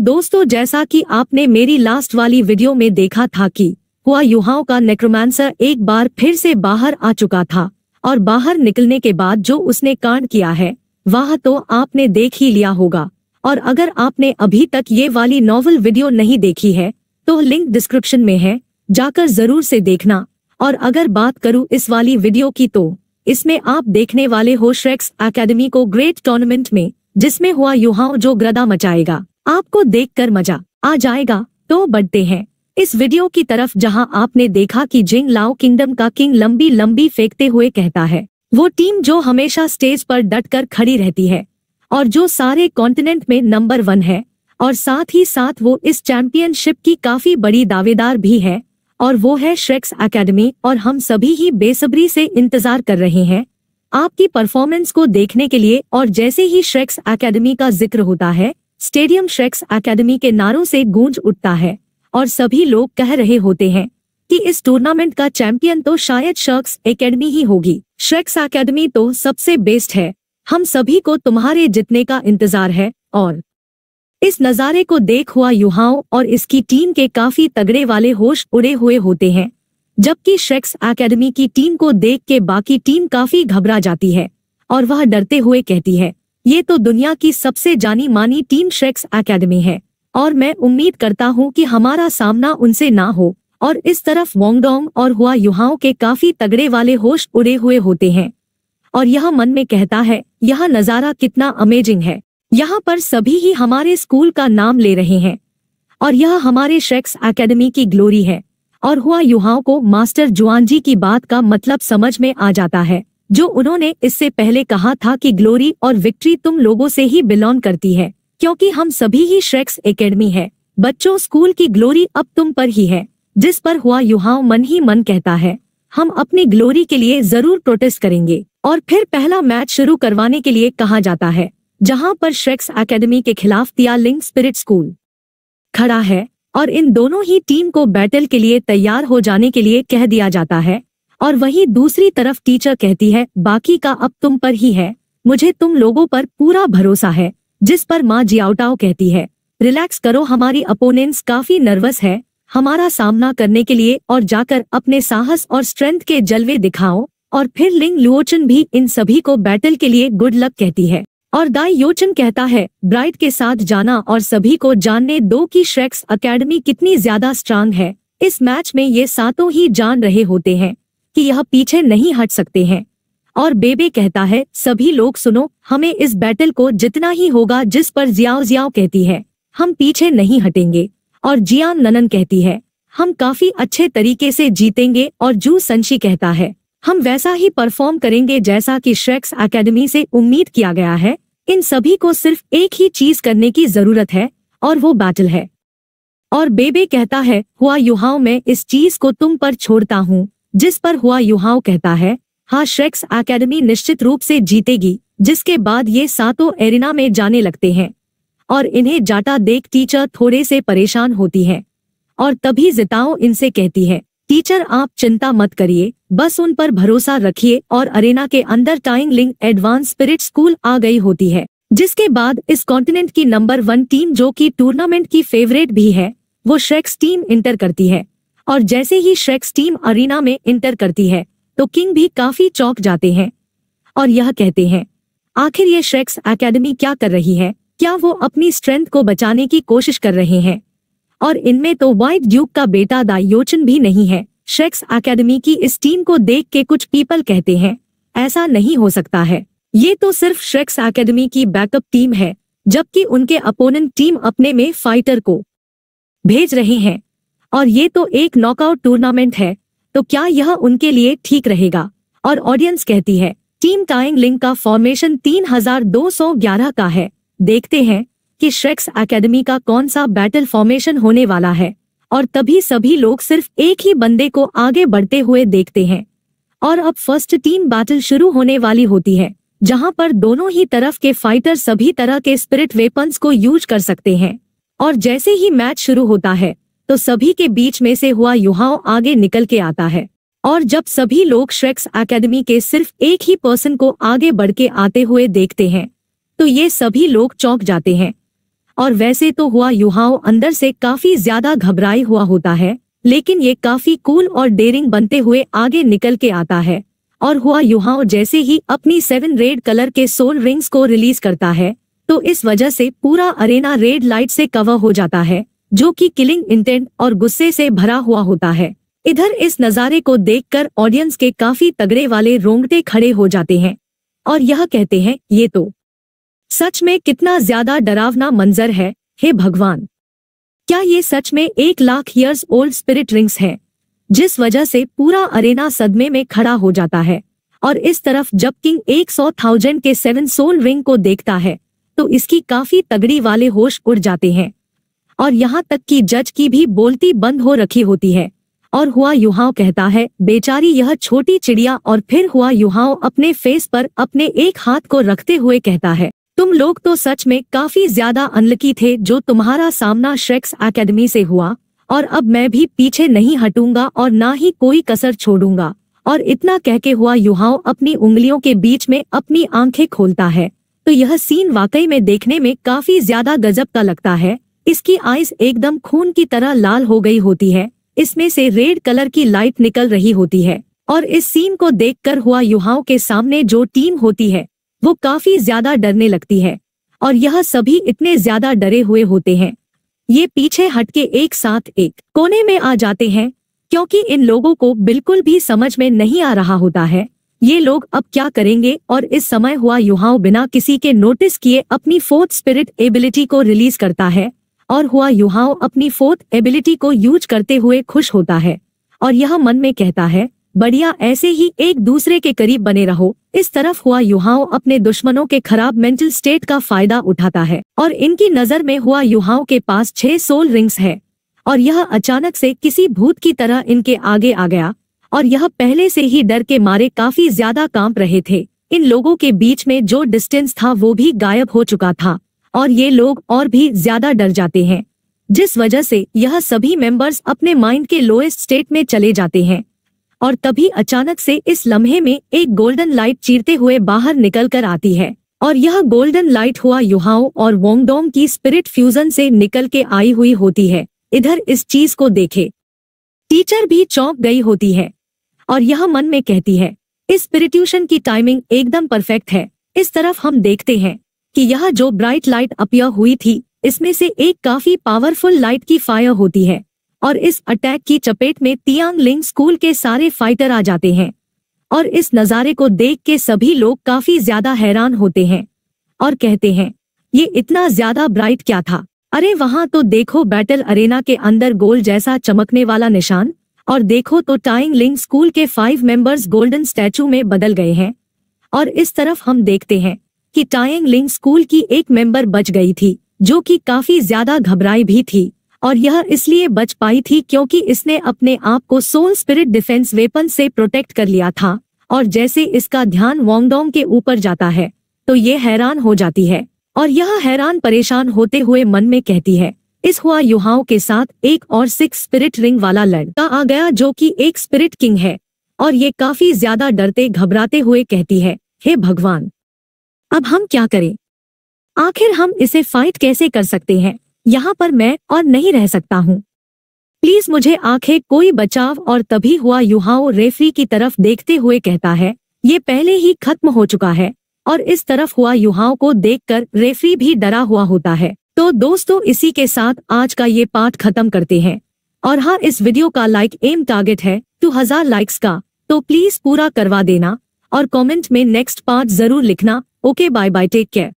दोस्तों जैसा कि आपने मेरी लास्ट वाली वीडियो में देखा था कि हुआ युहाओं का नेक्रोमांसर एक बार फिर से बाहर आ चुका था और बाहर निकलने के बाद जो उसने कांड किया है वह तो आपने देख ही लिया होगा और अगर आपने अभी तक ये वाली नॉवल वीडियो नहीं देखी है तो लिंक डिस्क्रिप्शन में है जाकर जरूर से देखना और अगर बात करूं इस वाली वीडियो की तो इसमें आप देखने वाले हो श्रेक्स एकेडमी को ग्रेट टूर्नामेंट में जिसमें हुआ युवाओं जो ग्रदा मचाएगा आपको देखकर मजा आ जाएगा तो बढ़ते हैं इस वीडियो की तरफ जहां आपने देखा कि जिंग लाओ किंगडम का किंग लंबी लंबी फेंकते हुए कहता है वो टीम जो हमेशा स्टेज पर डटकर खड़ी रहती है और जो सारे कॉन्टिनेंट में नंबर वन है और साथ ही साथ वो इस चैंपियनशिप की काफी बड़ी दावेदार भी है और वो है श्रेक्स एकेडमी और हम सभी ही बेसब्री से इंतजार कर रहे हैं आपकी परफॉर्मेंस को देखने के लिए और जैसे ही श्रेक्स एकेडमी का जिक्र होता है स्टेडियम शेक्स एकेडमी के नारों से गूंज उठता है और सभी लोग कह रहे होते हैं कि इस टूर्नामेंट का चैंपियन तो शायद शख्स एकेडमी ही होगी शेक्स एकेडमी तो सबसे बेस्ट है हम सभी को तुम्हारे जितने का इंतजार है और इस नज़ारे को देख हुआ युवाओं और इसकी टीम के काफी तगड़े वाले होश उड़े हुए होते हैं जबकि शेक्स एकेडमी की टीम को देख के बाकी टीम काफी घबरा जाती है और वह डरते हुए कहती है ये तो दुनिया की सबसे जानी मानी टीम श्रेक्स एकेडमी है और मैं उम्मीद करता हूँ कि हमारा सामना उनसे ना हो और इस तरफ वोंगडोंग और हुआ युवाओं के काफी तगड़े वाले होश उड़े हुए होते हैं और यह मन में कहता है यह नज़ारा कितना अमेजिंग है यहाँ पर सभी ही हमारे स्कूल का नाम ले रहे हैं और यह हमारे शेक्स एकेडमी की ग्लोरी है और हुआ युवाओं को मास्टर जुआनजी की बात का मतलब समझ में आ जाता है जो उन्होंने इससे पहले कहा था कि ग्लोरी और विक्ट्री तुम लोगों से ही बिलोंग करती है क्योंकि हम सभी ही श्रेक्स एकेडमी है बच्चों स्कूल की ग्लोरी अब तुम पर ही है जिस पर हुआ युवाओं मन ही मन कहता है हम अपनी ग्लोरी के लिए जरूर प्रोटेस्ट करेंगे और फिर पहला मैच शुरू करवाने के लिए कहा जाता है जहां पर श्रेक्स एकेडमी के खिलाफ दिया लिंग स्पिरिट स्कूल खड़ा है और इन दोनों ही टीम को बैटल के लिए तैयार हो जाने के लिए कह दिया जाता है और वही दूसरी तरफ टीचर कहती है बाकी का अब तुम पर ही है मुझे तुम लोगों पर पूरा भरोसा है जिस पर माँ जियाउटाओ कहती है रिलैक्स करो हमारी अपोनेंट्स काफी नर्वस है हमारा सामना करने के लिए और जाकर अपने साहस और स्ट्रेंथ के जलवे दिखाओ और फिर लिंग लुओचन भी इन सभी को बैटल के लिए गुड लक कहती है और दाई योचन कहता है ब्राइट के साथ जाना और सभी को जानने दो कि श्रेक्स अकेडमी कितनी ज्यादा स्ट्रांग है इस मैच में ये सातों ही जान रहे होते हैं कि यह पीछे नहीं हट सकते हैं और बेबे कहता है सभी लोग सुनो हमें इस बैटल को जितना ही होगा जिस पर जियाओ जियाओ कहती है हम पीछे नहीं हटेंगे और जियान ननन कहती है हम काफी अच्छे तरीके से जीतेंगे और जू संशी कहता है हम वैसा ही परफॉर्म करेंगे जैसा कि श्रेक्स एकेडमी से उम्मीद किया गया है इन सभी को सिर्फ एक ही चीज करने की जरूरत है और वो बैटल है और बेबे कहता है हुआ युहाओं में इस चीज को तुम पर छोड़ता हूँ जिस पर हुआ युवाओं कहता है हाँ श्रेक्स एकेडमी निश्चित रूप से जीतेगी जिसके बाद ये सातों एरिना में जाने लगते हैं और इन्हें जाटा देख टीचर थोड़े से परेशान होती है और तभी जिताओ इनसे कहती है टीचर आप चिंता मत करिए बस उन पर भरोसा रखिए और अरेना के अंदर टाइंग लिंग एडवांस स्पिरिट स्कूल आ गई होती है जिसके बाद इस कॉन्टिनेंट की नंबर वन टीम जो कि टूर्नामेंट की फेवरेट भी है वो श्रेक्स टीम इंटर करती है और जैसे ही श्रेक्स टीम अरीना में इंटर करती है तो किंग भी काफी चौक जाते हैं और यह कहते हैं आखिर ये श्रेक्स एकेडमी क्या कर रही है क्या वो अपनी स्ट्रेंथ को बचाने की कोशिश कर रहे हैं और इनमें तो व्हाइट ड्यूक का बेटा दायोचन भी नहीं है श्रेक्स एकेडमी की इस टीम को देख के कुछ पीपल कहते हैं ऐसा नहीं हो सकता है ये तो सिर्फ श्रेक्स एकेडमी की बैकअप टीम है जबकि उनके अपोनेंट टीम अपने में फाइटर को भेज रहे हैं और ये तो एक नॉकआउट टूर्नामेंट है तो क्या यह उनके लिए ठीक रहेगा और ऑडियंस कहती है टीम टाइंग लिंग का फॉर्मेशन 3211 का है देखते हैं कि श्रेक्स एकेडमी का कौन सा बैटल फॉर्मेशन होने वाला है और तभी सभी लोग सिर्फ एक ही बंदे को आगे बढ़ते हुए देखते हैं और अब फर्स्ट टीम बैटल शुरू होने वाली होती है जहां पर दोनों ही तरफ के फाइटर सभी तरह के स्पिरिट वेपन्स को यूज कर सकते हैं और जैसे ही मैच शुरू होता है तो सभी के बीच में से हुआ युवाओं आगे निकल के आता है और जब सभी लोग श्रेक्स एकेडमी के सिर्फ एक ही पर्सन को आगे बढ़ के आते हुए देखते हैं तो ये सभी लोग चौंक जाते हैं और वैसे तो हुआ युवाओं अंदर से काफी ज्यादा घबराए हुआ होता है लेकिन ये काफी कूल और डेरिंग बनते हुए आगे निकल के आता है और हुआ युवाओं जैसे ही अपनी सेवन रेड कलर के सोल रिंग्स को रिलीज करता है तो इस वजह से पूरा अरेना रेड लाइट से कवर हो जाता है जो कि किलिंग इंटेंट और गुस्से से भरा हुआ होता है इधर इस नज़ारे को देखकर ऑडियंस के काफी तगड़े वाले रोंगटे खड़े हो जाते हैं और यह कहते हैं ये तो सच में कितना ज्यादा डरावना मंजर है हे भगवान क्या ये सच में एक lakh years old spirit rings है जिस वजह से पूरा अरेना सदमे में खड़ा हो जाता है और इस तरफ जब किंग एक सौ थाउजेंड के सेवन सोल रिंग को देखता है तो इसकी काफी तगड़ी वाले होश उड़ जाते हैं और यहाँ तक कि जज की भी बोलती बंद हो रखी होती है और हुआ युहाओ कहता है बेचारी यह छोटी चिड़िया और फिर हुआ युहाओ अपने फेस पर अपने एक हाथ को रखते हुए कहता है तुम लोग तो सच में काफी ज्यादा अनलकी थे जो तुम्हारा सामना श्रेक्स एकेडमी से हुआ और अब मैं भी पीछे नहीं हटूंगा और ना ही कोई कसर छोड़ूंगा और इतना कह के हुआ युहाओ अपनी उंगलियों के बीच में अपनी आंखें खोलता है तो यह सीन वाकई में देखने में काफी ज्यादा गजब का लगता है इसकी आईज एकदम खून की तरह लाल हो गई होती है इसमें से रेड कलर की लाइट निकल रही होती है और इस सीन को देख कर हुआ युवाओं के सामने जो टीम होती है वो काफी ज्यादा डरने लगती है और यह सभी इतने ज्यादा डरे हुए होते हैं ये पीछे हटके एक साथ एक कोने में आ जाते हैं क्योंकि इन लोगों को बिल्कुल भी समझ में नहीं आ रहा होता है ये लोग अब क्या करेंगे और इस समय हुआ युवाओं बिना किसी के नोटिस किए अपनी फोर्थ स्पिरिट एबिलिटी को रिलीज करता है और हुआ युहाओ अपनी फोर्थ एबिलिटी को यूज करते हुए खुश होता है और यह मन में कहता है बढ़िया ऐसे ही एक दूसरे के करीब बने रहो इस तरफ हुआ युहाओ अपने दुश्मनों के खराब मेंटल स्टेट का फायदा उठाता है और इनकी नजर में हुआ युहाओ के पास छह सोल रिंग्स है और यह अचानक से किसी भूत की तरह इनके आगे आ गया और यह पहले से ही डर के मारे काफी ज्यादा कांप रहे थे इन लोगों के बीच में जो डिस्टेंस था वो भी गायब हो चुका था और ये लोग और भी ज्यादा डर जाते हैं जिस वजह से यह सभी मेंबर्स अपने माइंड के लोएस्ट स्टेट में चले जाते हैं और तभी अचानक से इस लम्हे में एक गोल्डन लाइट चीरते हुए बाहर निकल कर आती है और यह गोल्डन लाइट हुआ युहाओ और वोंगडोंग की स्पिरिट फ्यूजन से निकल के आई हुई होती है इधर इस चीज को देखे टीचर भी चौंक गई होती है और यह मन में कहती है इस स्पिरिट्यूशन की टाइमिंग एकदम परफेक्ट है इस तरफ हम देखते हैं कि यह जो ब्राइट लाइट अपियर हुई थी इसमें से एक काफी पावरफुल लाइट की फायर होती है और इस अटैक की चपेट में तियांग लिंग स्कूल के सारे फाइटर आ जाते हैं और इस नज़ारे को देख के सभी लोग काफी ज्यादा हैरान होते हैं और कहते हैं ये इतना ज्यादा ब्राइट क्या था अरे वहां तो देखो बैटल अरेना के अंदर गोल जैसा चमकने वाला निशान और देखो तो टाइंग लिंग स्कूल के फाइव मेंबर्स गोल्डन स्टैचू में बदल गए हैं और इस तरफ हम देखते हैं कि टाइंग लिंग स्कूल की एक मेंबर बच गई थी जो कि काफी ज्यादा घबराई भी थी और यह इसलिए बच पाई थी क्योंकि इसने अपने आप को सोल स्पिरिट डिफेंस वेपन से प्रोटेक्ट कर लिया था और जैसे इसका ध्यान वोंगडोंग के ऊपर जाता है तो ये हैरान हो जाती है और यह हैरान परेशान होते हुए मन में कहती है इस हुआ युवाओं के साथ एक और सिक्स स्पिरिट रिंग वाला लड़का आ गया जो कि एक स्पिरिट किंग है और ये काफी ज्यादा डरते घबराते हुए कहती है हे भगवान अब हम क्या करें आखिर हम इसे फाइट कैसे कर सकते हैं यहाँ पर मैं और नहीं रह सकता हूँ प्लीज मुझे आखे कोई बचाव और तभी हुआ युहाओ रेफरी की तरफ देखते हुए कहता है ये पहले ही खत्म हो चुका है और इस तरफ हुआ युहाओ को देखकर रेफरी भी डरा हुआ होता है तो दोस्तों इसी के साथ आज का ये पाठ खत्म करते हैं और हाँ इस वीडियो का लाइक एम टारगेट है टू हजार लाइक्स का तो प्लीज पूरा करवा देना और कमेंट में नेक्स्ट पार्ट जरूर लिखना Okay, bye bye, take care.